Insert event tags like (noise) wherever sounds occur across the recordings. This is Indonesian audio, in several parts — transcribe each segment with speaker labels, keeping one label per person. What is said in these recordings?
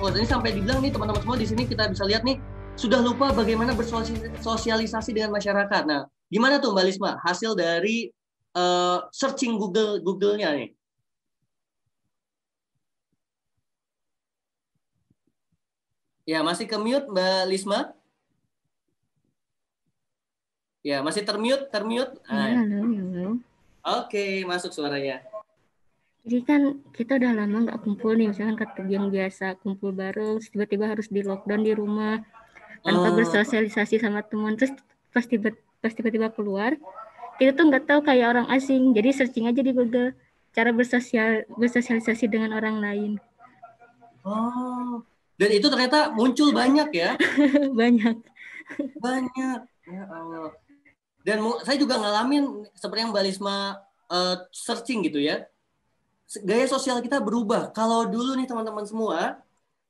Speaker 1: oh ini sampai dibilang nih teman-teman semua di sini kita bisa lihat nih sudah lupa bagaimana bersosialisasi dengan masyarakat. Nah, gimana tuh Mbak Lisma hasil dari uh, searching Google Google-nya nih? Ya, masih ke mute Mbak Lisma? Ya, masih termute, termute. Ah, ya. iya, iya, iya. Oke, masuk suaranya.
Speaker 2: Jadi kan kita udah lama nggak kumpul nih, misalkan yang biasa kumpul bareng, tiba-tiba harus di lockdown di rumah tanpa oh. bersosialisasi sama teman, terus pas tiba pas tiba-tiba keluar, kita tuh nggak tahu kayak orang asing, jadi searching aja di Google cara bersosial bersosialisasi dengan orang lain.
Speaker 1: Oh, dan itu ternyata muncul banyak ya? (laughs) banyak. banyak. Ya dan saya juga ngalamin seperti yang Mbak Lisma uh, searching gitu ya gaya sosial kita berubah. Kalau dulu nih teman-teman semua,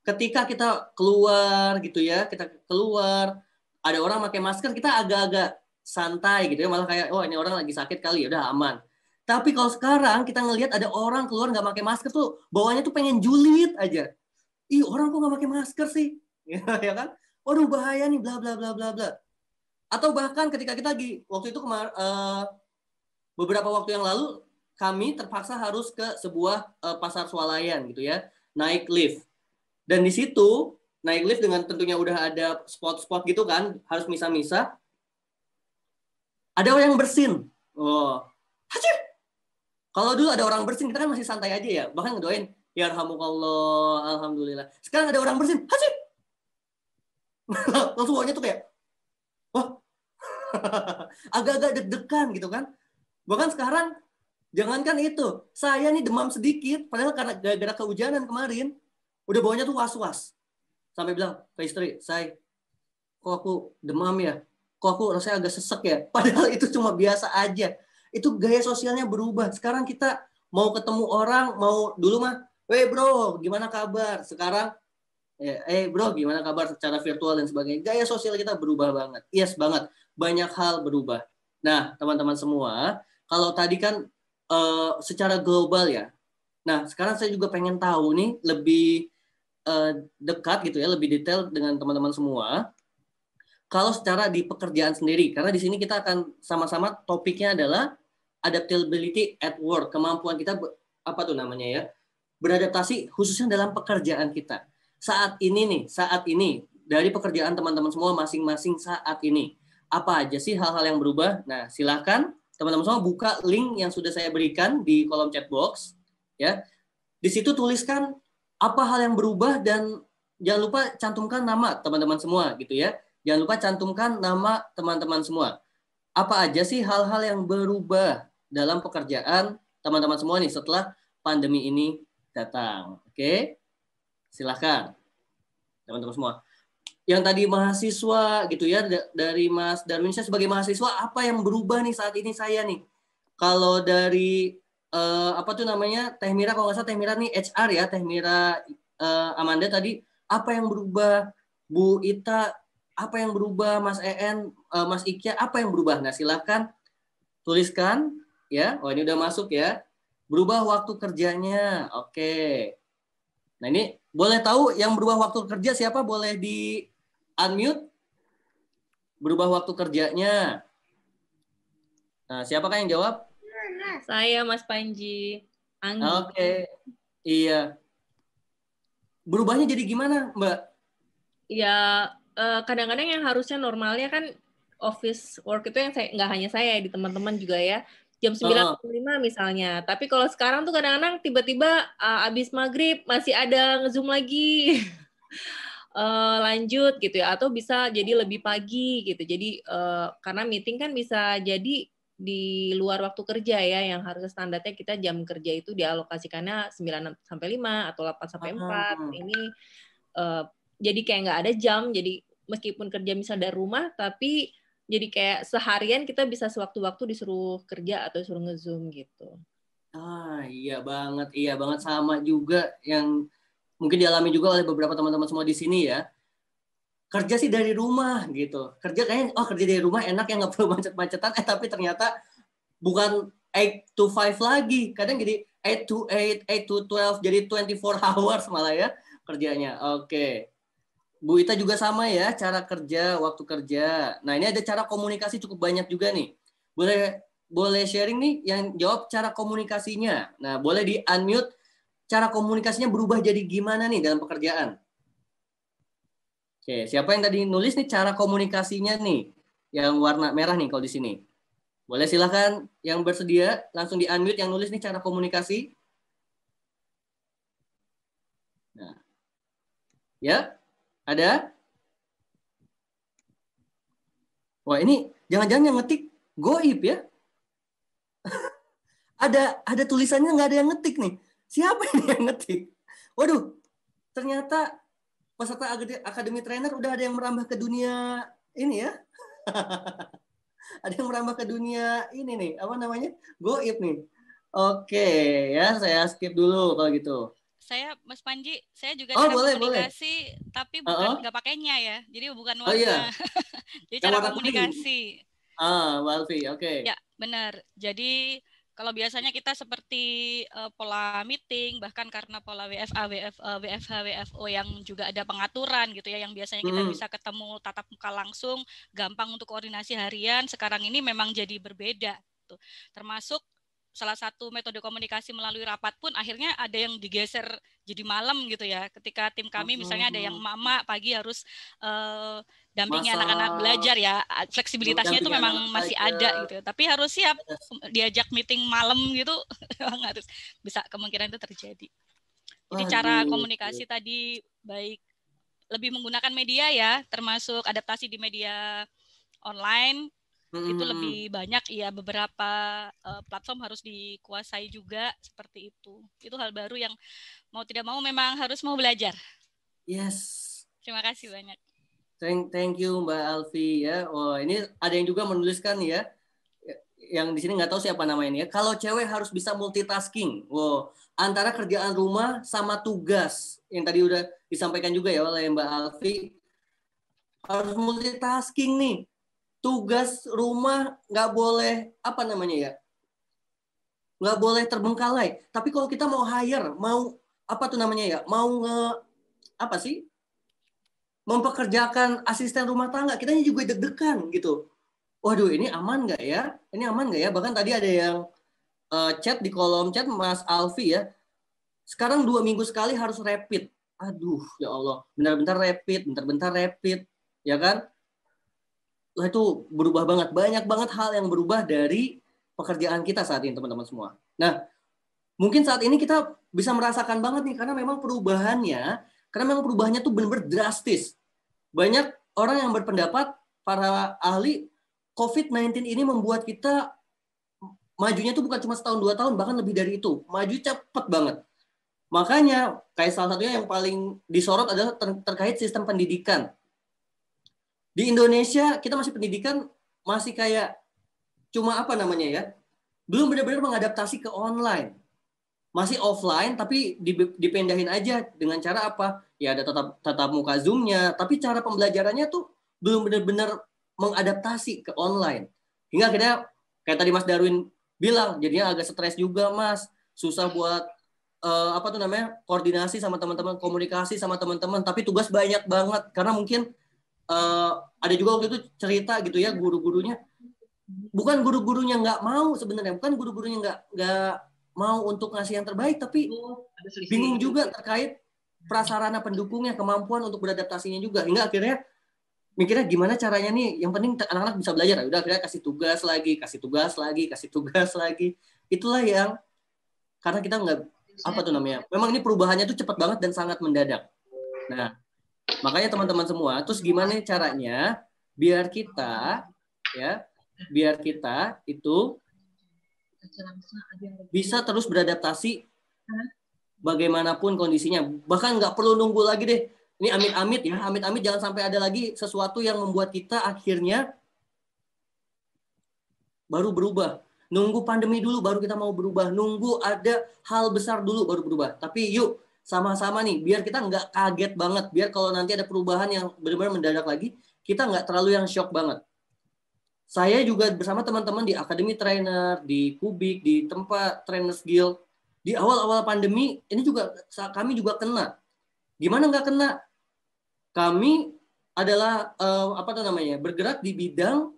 Speaker 1: ketika kita keluar gitu ya, kita keluar, ada orang pakai masker, kita agak-agak santai gitu ya, malah kayak oh ini orang lagi sakit kali ya udah aman. Tapi kalau sekarang kita ngelihat ada orang keluar nggak pakai masker tuh bawahnya tuh pengen julid aja. Ih orang kok nggak pakai masker sih, (laughs) ya kan? Waduh bahaya nih bla bla bla bla bla. Atau bahkan ketika kita lagi waktu itu kemar uh, beberapa waktu yang lalu kami terpaksa harus ke sebuah uh, pasar swalayan gitu ya, naik lift. Dan di situ naik lift dengan tentunya udah ada spot-spot gitu kan, harus misa-misa. Ada orang yang bersin. Oh. Hacir. Kalau dulu ada orang bersin, kita kan masih santai aja ya. Bahkan ngedoain, ya kalau alhamdulillah. Sekarang ada orang bersin, hacir. (laughs) Langsung orangnya tuh kayak, wah, (laughs) agak-agak deg-degan gitu kan. Bahkan sekarang Jangankan itu, saya nih demam sedikit, padahal karena gara-gara kehujanan kemarin, udah bawanya tuh was-was. Sampai bilang ke istri, saya, kok aku demam ya? Kok aku rasanya agak sesek ya? (laughs) Padahal itu cuma biasa aja. Itu gaya sosialnya berubah. Sekarang kita mau ketemu orang, mau dulu mah, weh bro, gimana kabar? Sekarang, eh, eh bro, gimana kabar secara virtual dan sebagainya. Gaya sosial kita berubah banget. Yes banget. Banyak hal berubah. Nah, teman-teman semua, kalau tadi kan uh, secara global ya. Nah, sekarang saya juga pengen tahu nih lebih uh, dekat gitu ya, lebih detail dengan teman-teman semua. Kalau secara di pekerjaan sendiri, karena di sini kita akan sama-sama topiknya adalah adaptability at work, kemampuan kita apa tuh namanya ya, beradaptasi khususnya dalam pekerjaan kita. Saat ini nih, saat ini dari pekerjaan teman-teman semua masing-masing saat ini. Apa aja sih hal-hal yang berubah? Nah, silahkan teman-teman semua buka link yang sudah saya berikan di kolom chat box ya. Di situ tuliskan apa hal yang berubah dan jangan lupa cantumkan nama teman-teman semua gitu ya. Jangan lupa cantumkan nama teman-teman semua. Apa aja sih hal-hal yang berubah dalam pekerjaan teman-teman semua nih setelah pandemi ini datang? Oke. Silahkan teman-teman semua yang tadi mahasiswa gitu ya dari Mas Darwin saya sebagai mahasiswa apa yang berubah nih saat ini saya nih kalau dari uh, apa tuh namanya Teh Mira kalau nggak salah Teh Mira nih HR ya Teh Mira uh, Amanda tadi apa yang berubah Bu Ita apa yang berubah Mas En uh, eh, Mas Ikya apa yang berubah nah silahkan tuliskan ya oh ini udah masuk ya berubah waktu kerjanya oke okay. nah ini boleh tahu yang berubah waktu kerja siapa boleh di unmute, berubah waktu kerjanya. Nah, siapakah yang jawab?
Speaker 2: Saya, Mas Panji. Anggi. Oke,
Speaker 1: okay. iya. Berubahnya jadi gimana, Mbak?
Speaker 2: Ya, eh, kadang-kadang yang harusnya normalnya kan office work itu yang saya nggak hanya saya di teman-teman juga ya jam 9.05 oh. misalnya. Tapi kalau sekarang tuh kadang-kadang tiba-tiba uh, abis maghrib masih ada ngezoom lagi. (laughs) uh, lanjut gitu ya atau bisa jadi lebih pagi gitu. Jadi uh, karena meeting kan bisa jadi di luar waktu kerja ya yang harus standarnya kita jam kerja itu dialokasikannya 9 sampai 5 atau 8 sampai 4. Aha. Nah, ini uh, jadi kayak nggak ada jam. Jadi meskipun kerja bisa dari rumah tapi jadi kayak seharian kita bisa sewaktu-waktu disuruh kerja atau suruh ngezoom gitu.
Speaker 1: Ah iya banget, iya banget sama juga yang mungkin dialami juga oleh beberapa teman-teman semua di sini ya kerja sih dari rumah gitu kerja kayaknya oh kerja dari rumah enak ya nggak perlu macet-macetan eh tapi ternyata bukan 8 to 5 lagi kadang jadi 8 to 8 8 to 12 jadi 24 (laughs) hours malah ya kerjanya oke okay. Bu Ita juga sama ya cara kerja waktu kerja nah ini ada cara komunikasi cukup banyak juga nih boleh boleh sharing nih yang jawab cara komunikasinya nah boleh di unmute cara komunikasinya berubah jadi gimana nih dalam pekerjaan? Oke, siapa yang tadi nulis nih cara komunikasinya nih? Yang warna merah nih kalau di sini. Boleh silahkan yang bersedia langsung di unmute yang nulis nih cara komunikasi. Nah. Ya, ada? Wah ini jangan-jangan yang ngetik goib ya? (laughs) ada ada tulisannya nggak ada yang ngetik nih siapa ini yang ngetik? Waduh, ternyata peserta akademi trainer udah ada yang merambah ke dunia ini ya. (laughs) ada yang merambah ke dunia ini nih, apa namanya? Goib nih. Oke, ya saya skip dulu kalau gitu.
Speaker 2: Saya Mas Panji, saya juga oh, cara boleh, komunikasi boleh.
Speaker 1: tapi bukan nggak uh -oh.
Speaker 2: Gak pakainya ya. Jadi bukan warna. Oh, iya. (laughs) Jadi cara komunikasi.
Speaker 1: Ah, Walfi, oke. Okay. Ya,
Speaker 2: benar. Jadi kalau biasanya kita seperti uh, pola meeting, bahkan karena pola WFA, WF, uh, eh, WFH, WFO yang juga ada pengaturan gitu ya, yang biasanya kita hmm. bisa ketemu tatap muka langsung, gampang untuk koordinasi harian. Sekarang ini memang jadi berbeda. Gitu. Termasuk salah satu metode komunikasi melalui rapat pun akhirnya ada yang digeser jadi malam gitu ya. Ketika tim kami misalnya ada yang mama pagi harus uh, dampingi anak-anak belajar ya. Fleksibilitasnya itu memang masih ada gitu. Tapi harus siap diajak meeting malam gitu (laughs) harus bisa kemungkinan itu terjadi. Jadi Aduh. cara komunikasi tadi baik lebih menggunakan media ya, termasuk adaptasi di media online hmm. itu lebih banyak ya beberapa uh, platform harus dikuasai juga seperti itu itu hal baru yang mau tidak mau memang harus mau belajar
Speaker 1: yes
Speaker 2: terima kasih banyak
Speaker 1: thank thank you mbak Alfi ya oh ini ada yang juga menuliskan ya yang di sini nggak tahu siapa namanya ya kalau cewek harus bisa multitasking wow antara kerjaan rumah sama tugas yang tadi udah disampaikan juga ya oleh mbak Alfi harus multitasking nih tugas rumah nggak boleh apa namanya ya nggak boleh terbengkalai tapi kalau kita mau hire mau apa tuh namanya ya mau nge apa sih mempekerjakan asisten rumah tangga kita juga deg-degan gitu waduh ini aman nggak ya ini aman nggak ya bahkan tadi ada yang uh, chat di kolom chat Mas Alfi ya sekarang dua minggu sekali harus rapid aduh ya Allah bentar-bentar rapid bentar-bentar rapid ya kan wah itu berubah banget, banyak banget hal yang berubah dari pekerjaan kita saat ini teman-teman semua. Nah mungkin saat ini kita bisa merasakan banget nih karena memang perubahannya, karena memang perubahannya tuh benar-benar drastis. Banyak orang yang berpendapat para ahli COVID-19 ini membuat kita majunya tuh bukan cuma setahun dua tahun bahkan lebih dari itu, maju cepet banget. Makanya kayak salah satunya yang paling disorot adalah ter terkait sistem pendidikan di Indonesia kita masih pendidikan masih kayak cuma apa namanya ya? Belum benar-benar mengadaptasi ke online. Masih offline tapi dipindahin aja dengan cara apa? Ya ada tetap tatap muka zoomnya tapi cara pembelajarannya tuh belum benar-benar mengadaptasi ke online. Hingga akhirnya kayak tadi Mas Darwin bilang jadinya agak stres juga Mas, susah buat uh, apa tuh namanya koordinasi sama teman-teman komunikasi sama teman-teman tapi tugas banyak banget karena mungkin uh, ada juga waktu itu cerita gitu ya guru-gurunya bukan guru-gurunya nggak mau sebenarnya bukan guru-gurunya nggak nggak mau untuk ngasih yang terbaik tapi oh, bingung juga terkait prasarana pendukungnya kemampuan untuk beradaptasinya juga hingga akhirnya mikirnya gimana caranya nih yang penting anak-anak bisa belajar ya udah akhirnya kasih tugas lagi kasih tugas lagi kasih tugas lagi itulah yang karena kita nggak apa tuh namanya memang ini perubahannya tuh cepat banget dan sangat mendadak nah Makanya teman-teman semua, terus gimana caranya biar kita ya, biar kita itu bisa terus beradaptasi bagaimanapun kondisinya. Bahkan nggak perlu nunggu lagi deh. Ini amit-amit ya, amit-amit jangan sampai ada lagi sesuatu yang membuat kita akhirnya baru berubah. Nunggu pandemi dulu baru kita mau berubah. Nunggu ada hal besar dulu baru berubah. Tapi yuk sama-sama nih biar kita nggak kaget banget biar kalau nanti ada perubahan yang benar-benar mendadak lagi kita nggak terlalu yang shock banget saya juga bersama teman-teman di akademi Trainer, di Kubik, di tempat Trainers Guild, di awal-awal pandemi, ini juga kami juga kena. Gimana nggak kena? Kami adalah uh, apa tuh namanya bergerak di bidang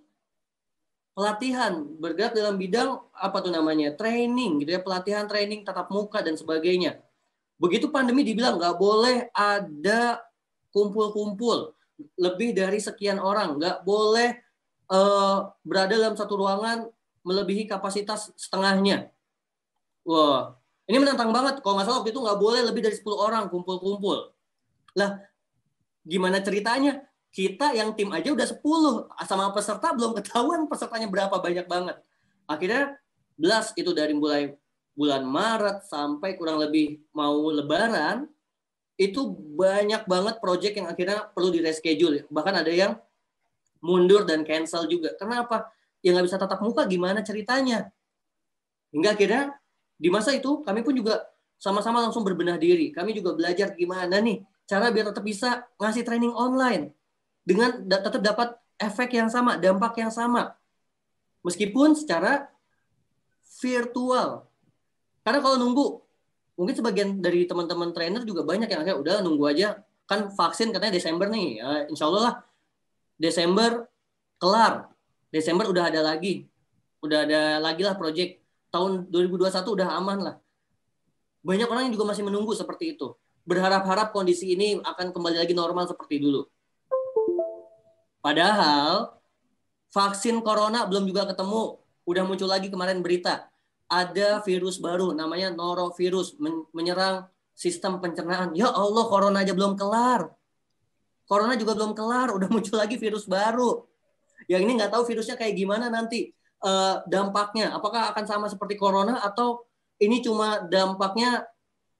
Speaker 1: pelatihan, bergerak dalam bidang apa tuh namanya training, gitu ya pelatihan training tatap muka dan sebagainya. Begitu pandemi dibilang nggak boleh ada kumpul-kumpul lebih dari sekian orang, nggak boleh uh, berada dalam satu ruangan melebihi kapasitas setengahnya. Wah, ini menantang banget. Kalau nggak salah waktu itu nggak boleh lebih dari 10 orang kumpul-kumpul. Lah, gimana ceritanya? Kita yang tim aja udah 10, sama peserta belum ketahuan pesertanya berapa banyak banget. Akhirnya belas itu dari mulai bulan Maret sampai kurang lebih mau Lebaran itu banyak banget project yang akhirnya perlu direschedule bahkan ada yang mundur dan cancel juga kenapa ya nggak bisa tatap muka gimana ceritanya hingga akhirnya di masa itu kami pun juga sama-sama langsung berbenah diri kami juga belajar gimana nih cara biar tetap bisa ngasih training online dengan tetap dapat efek yang sama dampak yang sama meskipun secara virtual karena kalau nunggu, mungkin sebagian dari teman-teman trainer juga banyak yang kayak udah nunggu aja. Kan vaksin katanya Desember nih, ya, insya Allah lah Desember kelar. Desember udah ada lagi. Udah ada lagi lah project. Tahun 2021 udah aman lah. Banyak orang yang juga masih menunggu seperti itu. Berharap-harap kondisi ini akan kembali lagi normal seperti dulu. Padahal vaksin corona belum juga ketemu. Udah muncul lagi kemarin berita ada virus baru namanya norovirus men menyerang sistem pencernaan. Ya Allah, corona aja belum kelar. Corona juga belum kelar, udah (laughs) muncul lagi virus baru. Yang ini nggak tahu virusnya kayak gimana nanti uh, dampaknya. Apakah akan sama seperti corona atau ini cuma dampaknya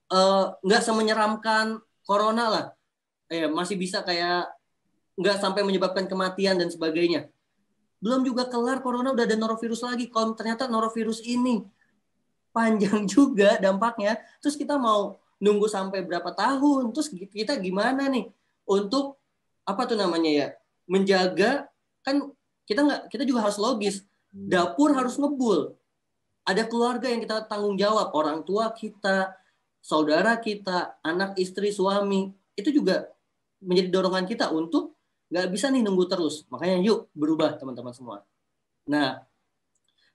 Speaker 1: uh, nggak semenyeramkan corona lah. Eh, masih bisa kayak nggak sampai menyebabkan kematian dan sebagainya. Belum juga kelar corona udah ada norovirus lagi. Kalau ternyata norovirus ini panjang (laughs) juga dampaknya. Terus kita mau nunggu sampai berapa tahun? Terus kita gimana nih untuk apa tuh namanya ya? Menjaga kan kita nggak kita juga harus logis. Hmm. Dapur harus ngebul. Ada keluarga yang kita tanggung jawab, orang tua kita, saudara kita, anak istri suami. Itu juga menjadi dorongan kita untuk nggak bisa nih nunggu terus. Makanya yuk berubah teman-teman semua. Nah,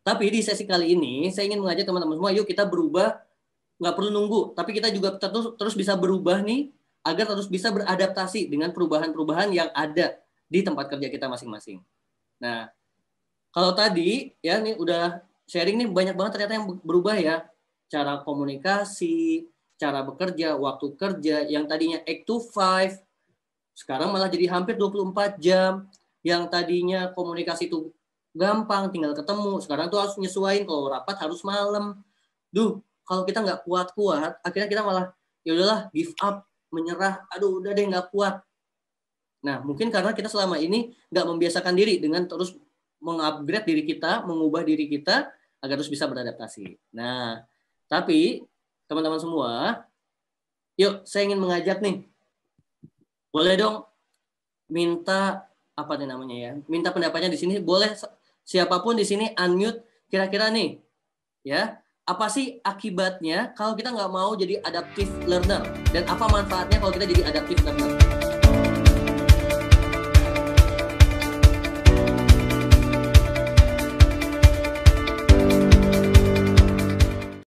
Speaker 1: tapi di sesi kali ini saya ingin mengajak teman-teman semua, yuk kita berubah, nggak perlu nunggu, tapi kita juga terus terus bisa berubah nih agar terus bisa beradaptasi dengan perubahan-perubahan yang ada di tempat kerja kita masing-masing. Nah, kalau tadi ya ini udah sharing nih banyak banget ternyata yang berubah ya cara komunikasi, cara bekerja, waktu kerja yang tadinya 8 to 5 sekarang malah jadi hampir 24 jam yang tadinya komunikasi itu gampang tinggal ketemu sekarang tuh harus nyesuain kalau rapat harus malam duh kalau kita nggak kuat kuat akhirnya kita malah ya udahlah give up menyerah aduh udah deh nggak kuat nah mungkin karena kita selama ini nggak membiasakan diri dengan terus mengupgrade diri kita mengubah diri kita agar terus bisa beradaptasi nah tapi teman-teman semua yuk saya ingin mengajak nih boleh dong minta apa nih namanya ya minta pendapatnya di sini boleh Siapapun di sini unmute kira-kira nih ya apa sih akibatnya kalau kita nggak mau jadi adaptive learner dan apa manfaatnya kalau kita jadi adaptive learner?